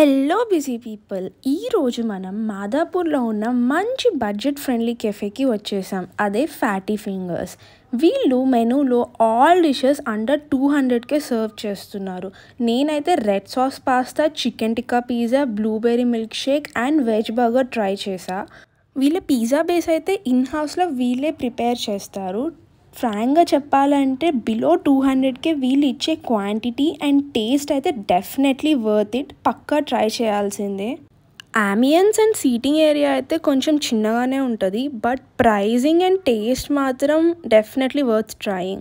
hello busy people ఈరోజు మనం మాదాపూర్లో ఉన్న మంచి బడ్జెట్ ఫ్రెండ్లీ కెఫేకి వచ్చేసాం అదే ఫ్యాటీ ఫింగర్స్ వీళ్ళు మెనూలో ఆల్ డిషెస్ అండర్ టూ హండ్రెడ్కే సర్వ్ చేస్తున్నారు నేనైతే red sauce pasta chicken tikka pizza blueberry milk shake and veg burger try చేసా వీళ్ళ పిజ్జా బేస్ అయితే ఇన్ హౌస్లో వీళ్ళే ప్రిపేర్ చేస్తారు ఫ్రాంక్గా చెప్పాలంటే బిలో టూ హండ్రెడ్కే వీళ్ళు ఇచ్చే క్వాంటిటీ అండ్ టేస్ట్ అయితే డెఫినెట్లీ వర్త్ ఇట్ పక్కా ట్రై చేయాల్సిందే ఆమియన్స్ అండ్ సీటింగ్ ఏరియా అయితే కొంచెం చిన్నగానే ఉంటుంది బట్ ప్రైజింగ్ అండ్ టేస్ట్ మాత్రం డెఫినెట్లీ వర్త్ ట్రయింగ్